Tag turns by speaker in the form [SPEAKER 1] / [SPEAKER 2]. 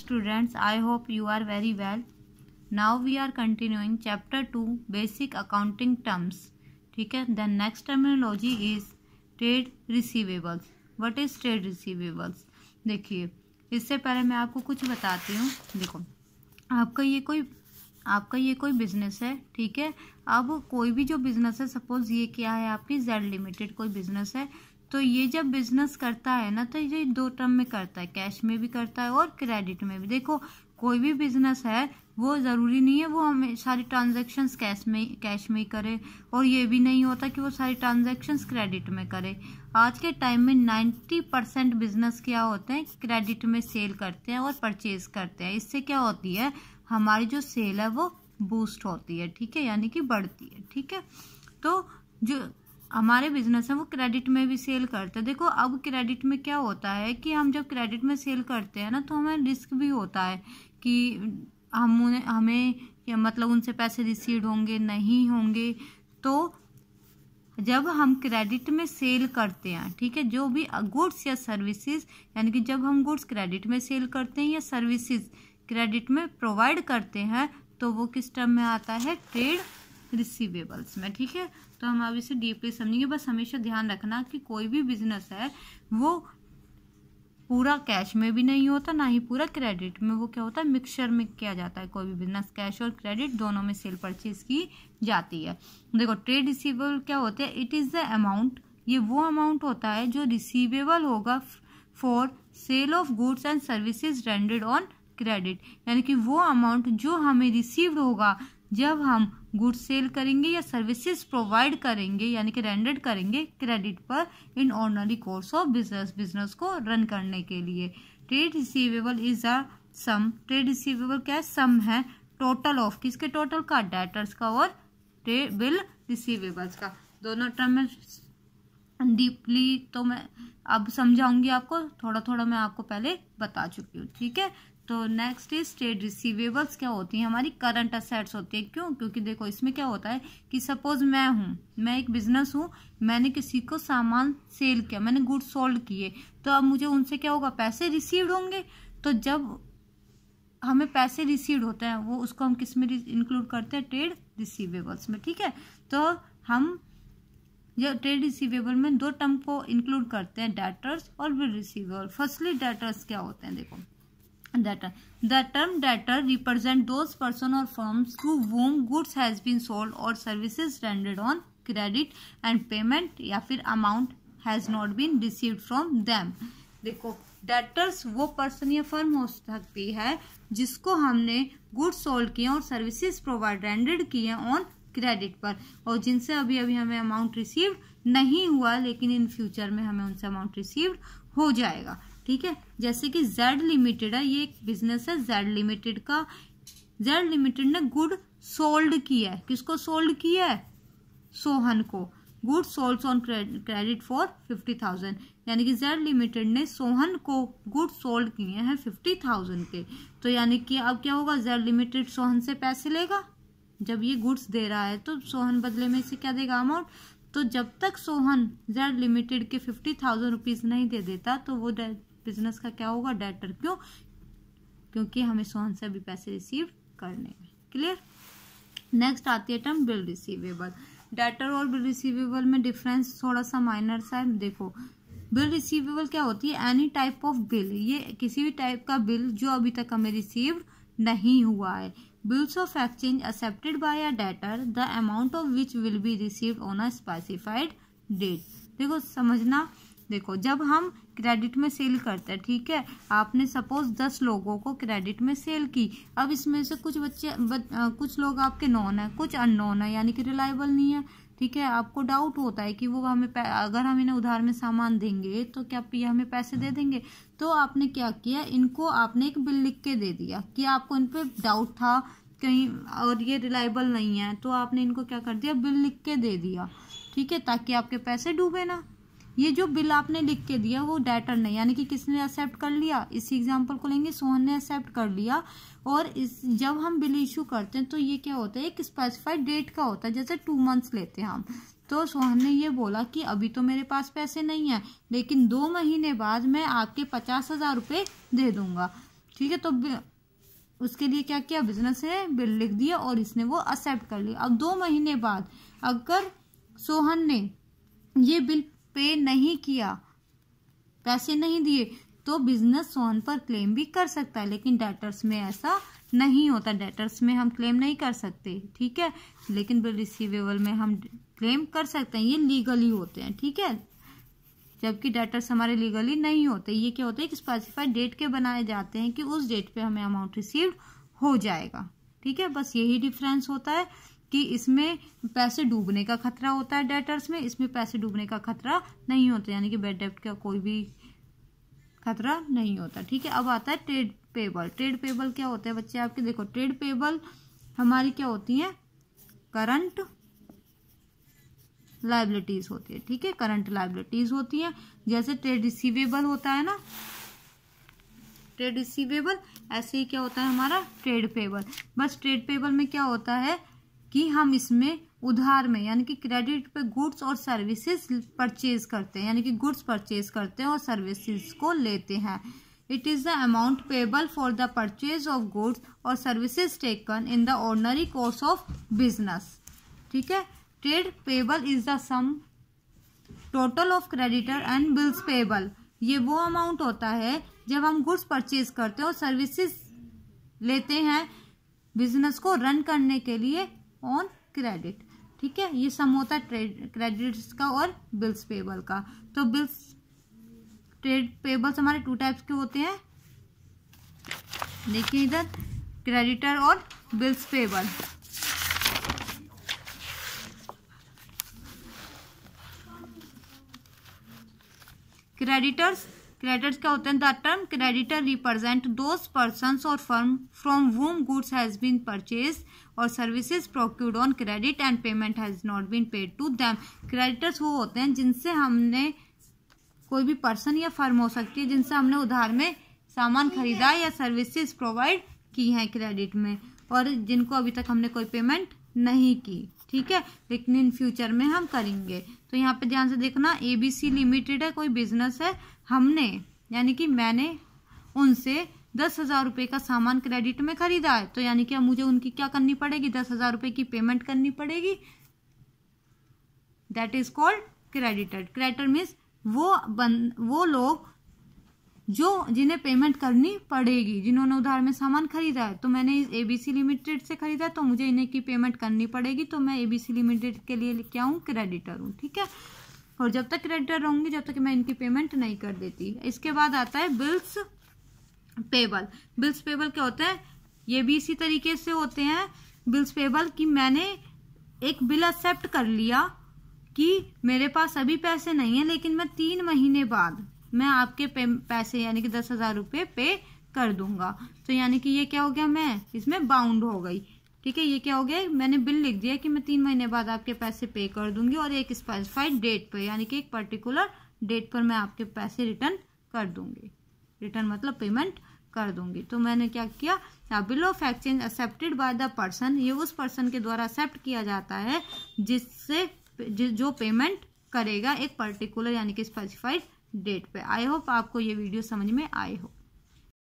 [SPEAKER 1] students i hope you are very well now we are continuing chapter 2 basic accounting terms ठीक है then next terminology is trade receivables what is trade receivables देखिए इससे पहले मैं आपको कुछ बताती हूँ देखो आपका ये कोई आपका ये कोई बिजनेस है ठीक है अब कोई भी जो बिजनेस है सपोज ये क्या है आपकी जेड लिमिटेड कोई बिजनेस है तो ये जब बिजनेस करता है ना तो ये दो टर्म में करता है कैश में भी करता है और क्रेडिट में भी देखो कोई भी बिजनेस है वो ज़रूरी नहीं है वो हमें सारी ट्रांजेक्शन्स कैश में कैश में ही करे और ये भी नहीं होता कि वो सारी ट्रांजेक्शन्स क्रेडिट में करे आज के टाइम में 90 परसेंट बिजनेस क्या होते हैं क्रेडिट में सेल करते हैं और परचेज करते हैं इससे क्या होती है हमारी जो सेल है वो बूस्ट होती है ठीक है यानी कि बढ़ती है ठीक है तो जो हमारे बिजनेस हैं वो क्रेडिट में भी सेल करते हैं देखो अब क्रेडिट में क्या होता है कि हम जब क्रेडिट में सेल करते हैं ना तो हमें रिस्क भी होता है कि हम उन्हें हमें या मतलब उनसे पैसे रिसीव होंगे नहीं होंगे तो जब हम क्रेडिट में सेल करते हैं ठीक है जो भी गुड्स या सर्विसेज यानी कि जब हम गुड्स क्रेडिट में सेल करते हैं या सर्विसेज क्रेडिट में प्रोवाइड करते हैं तो वो किस टर्म में आता है ट्रेड रिसीवेबल्स में ठीक है तो हम अब इसे डीपली समझेंगे बस हमेशा ध्यान रखना कि कोई भी बिजनेस है वो पूरा कैश में भी नहीं होता ना ही पूरा क्रेडिट में वो क्या होता है मिक्सचर में किया जाता है कोई भी बिजनेस कैश और क्रेडिट दोनों में सेल परचेज की जाती है देखो ट्रेड रिसीवेबल क्या होते हैं इट इज़ द अमाउंट ये वो अमाउंट होता है जो रिसीवेबल होगा for sale of goods and services rendered on credit यानी कि वो अमाउंट जो हमें रिसीव्ड होगा जब हम गुड सेल करेंगे या सर्विसेज प्रोवाइड करेंगे यानी कि रेंडेड करेंगे क्रेडिट पर in ordinary course of business business को रन करने के लिए trade receivable is a sum trade receivable क्या है सम है टोटल ऑफ किसके टोटल का डेटर्स का और बिल रिसीवेबल्स का दोनों टर्म में डीपली तो मैं अब समझाऊंगी आपको थोड़ा थोड़ा मैं आपको पहले बता चुकी हूँ ठीक है तो नेक्स्ट इज ट्रेड रिसीवेबल्स क्या होती हैं हमारी करंट असेट्स होती है क्यों क्योंकि देखो इसमें क्या होता है कि सपोज मैं हूँ मैं एक बिजनेस हूँ मैंने किसी को सामान सेल किया मैंने गुड्स सोल्ड किए तो अब मुझे उनसे क्या होगा पैसे रिसीव होंगे तो जब हमें पैसे रिसीव होते हैं वो उसको हम किस में इंक्लूड करते हैं ट्रेड रिसीवेबल्स में ठीक है तो हम जो ट्रेड रिसीवेबल में दो टर्म को इंक्लूड करते हैं डेटर्स और बिल रिसीवेबल फर्स्टली डेटर्स क्या होते हैं देखो debtor the term debtor represent those person और firms to whom goods has been sold और services rendered on credit and payment या फिर amount has not been received from them देखो debtors वो पर्सन या फर्म हो सकती है जिसको हमने गुड्स सोल्ड किए और सर्विसेज प्रोवाइड रेंडेड किए ऑन क्रेडिट पर और जिनसे अभी अभी हमें अमाउंट रिसीव नहीं हुआ लेकिन इन फ्यूचर में हमें उनसे अमाउंट रिसीव हो जाएगा ठीक है जैसे कि जेड लिमिटेड है ये एक बिजनेस है जेड लिमिटेड का जेड लिमिटेड ने गुड सोल्ड किया है किसको सोल्ड किया है सोहन को good sold on credit for fifty thousand यानी कि जेड लिमिटेड ने सोहन को गुड सोल्ड किए हैं फिफ्टी थाउजेंड के तो यानी कि अब क्या होगा जेड लिमिटेड सोहन से पैसे लेगा जब ये गुड्स दे रहा है तो सोहन बदले में इसे क्या देगा अमाउंट तो जब तक सोहन जेड लिमिटेड के फिफ्टी थाउजेंड रुपीज़ नहीं दे देता तो वो बिजनेस का क्या होगा डेटर क्यों क्योंकि हमें सोहन से अभी पैसे रिसीव करने हैं क्लियर नेक्स्ट आती है टर्म बिल रिसीवेबल डेटर और बिल रिसीवेबल में डिफरेंस थोड़ा सा माइनर सा है देखो बिल रिसीवेबल क्या होती है एनी टाइप ऑफ बिल ये किसी भी टाइप का बिल जो अभी तक हमें रिसीव नहीं हुआ है bills of exchange accepted by a debtor the amount of which will be received on a specified date देखो समझना देखो जब हम क्रेडिट में सेल करते हैं ठीक है आपने सपोज दस लोगों को क्रेडिट में सेल की अब इसमें से कुछ बच्चे बच, आ, कुछ लोग आपके नॉन है कुछ अननोन है यानी कि रिलायबल नहीं है ठीक है आपको डाउट होता है कि वो हमें अगर हम इन्हें उधार में सामान देंगे तो क्या ये हमें पैसे दे देंगे तो आपने क्या किया इनको आपने एक बिल लिख के दे दिया कि आपको इन पर डाउट था कहीं और ये रिलायबल नहीं है तो आपने इनको क्या कर दिया बिल लिख के दे दिया ठीक है ताकि आपके पैसे डूबे ना ये जो बिल आपने लिख के दिया वो डेटर ने यानी कि किसने एक्सेप्ट कर लिया इसी एग्जाम्पल को लेंगे सोहन ने एक्सेप्ट कर लिया और इस जब हम बिल इशू करते हैं तो ये क्या होता है एक स्पेसिफाइड डेट का होता है जैसे टू मंथ्स लेते हैं हम तो सोहन ने ये बोला कि अभी तो मेरे पास पैसे नहीं है लेकिन दो महीने बाद मैं आपके पचास हजार रुपये दे दूंगा ठीक है तो उसके लिए क्या किया बिजनेस ने बिल लिख दिया और इसने वो एक्सेप्ट कर लिया अब दो महीने बाद अगर सोहन ने ये बिल पे नहीं किया पैसे नहीं दिए तो बिजनेस सोन पर क्लेम भी कर सकता है लेकिन डेटर्स में ऐसा नहीं होता डेटर्स में हम क्लेम नहीं कर सकते ठीक है लेकिन बिल रिसीवेबल में हम क्लेम कर सकते हैं ये लीगली होते हैं ठीक है जबकि डेटर्स हमारे लीगली नहीं होते ये क्या होता है कि स्पेसिफाइड डेट के बनाए जाते हैं कि उस डेट पे हमें अमाउंट रिसीव हो जाएगा ठीक है बस यही डिफरेंस होता है कि इसमें पैसे डूबने का खतरा होता है डेटर्स में इसमें पैसे डूबने का खतरा नहीं होता यानी कि बेड डेप्ट का कोई भी खतरा नहीं होता ठीक है अब आता है ट्रेड पेबल ट्रेड पेबल क्या होता है बच्चे आपके देखो ट्रेड पेबल हमारी क्या होती है करंट लाइबिलिटीज होती है ठीक है करंट लाइबिलिटीज होती हैं जैसे ट्रेड रिसीवेबल होता है ना ट्रेड रिसीवेबल ऐसे ही क्या होता है हमारा ट्रेड पेबल बस ट्रेड पेबल में क्या होता है कि हम इसमें उधार में यानी कि क्रेडिट पे गुड्स और सर्विसेज परचेज करते हैं यानी कि गुड्स परचेज करते हैं और सर्विसेज को लेते हैं it is the amount payable for the purchase of goods और services taken in the ordinary course of business ठीक है trade payable is the sum total of creditor and bills payable ये वो अमाउंट होता है जब हम गुड्स परचेज करते हैं और सर्विसेज लेते हैं बिजनेस को रन करने के लिए ऑन क्रेडिट ठीक है ये सम होता है क्रेडिट्स का और बिल्स पेबल का तो बिल्स ट्रेड पेबल्स हमारे टू टाइप्स के होते हैं देखिए इधर क्रेडिटर और बिल्स पेबल क्रेडिटर्स क्रेडिटर्स क्या होते हैं the term creditor represent those person और firm from whom goods has been purchase और services procured on credit and payment has not been paid to them creditors वो होते हैं जिनसे हमने कोई भी पर्सन या फर्म हो सकती है जिनसे हमने उधार में सामान खरीदा या सर्विसेज प्रोवाइड की हैं क्रेडिट में और जिनको अभी तक हमने कोई पेमेंट नहीं की ठीक है लेकिन इन फ्यूचर में हम करेंगे तो यहाँ पे ध्यान से देखना एबीसी लिमिटेड है कोई बिजनेस है हमने यानी कि मैंने उनसे दस हज़ार रुपये का सामान क्रेडिट में ख़रीदा है तो यानी कि अब मुझे उनकी क्या करनी पड़ेगी दस हज़ार रुपये की पेमेंट करनी पड़ेगी that is called credited creditor means वो बन वो लोग जो जिन्हें पेमेंट करनी पड़ेगी जिन्होंने उधार में सामान खरीदा है तो मैंने इस एबीसी लिमिटेड से खरीदा तो मुझे इन्हें की पेमेंट करनी पड़ेगी तो मैं एबीसी लिमिटेड के लिए क्या हूँ क्रेडिटर हूँ ठीक है और जब तक क्रेडिटर रहूंगी जब तक मैं इनकी पेमेंट नहीं कर देती इसके बाद आता है बिल्स पेबल बिल्स पेबल क्या होते हैं ये भी इसी तरीके से होते हैं बिल्स पेबल कि मैंने एक बिल एक्सेप्ट कर लिया कि मेरे पास अभी पैसे नहीं है लेकिन मैं तीन महीने बाद मैं आपके पैसे यानी कि दस हजार रुपये पे कर दूंगा तो यानी कि ये क्या हो गया मैं इसमें बाउंड हो गई ठीक है ये क्या हो गया मैंने बिल लिख दिया कि मैं तीन महीने बाद आपके पैसे पे कर दूंगी और एक स्पेसिफाइड डेट पर यानी कि एक पर्टिकुलर डेट पर मैं आपके पैसे रिटर्न कर दूंगी रिटर्न मतलब पेमेंट कर दूंगी तो मैंने क्या किया ना bill of exchange accepted by the person ये उस पर्सन के द्वारा एक्सेप्ट किया जाता है जिससे जो पेमेंट करेगा एक पर्टिकुलर यानी कि स्पेसिफाइड डेट पे आई होप आपको ये वीडियो समझ में आए हो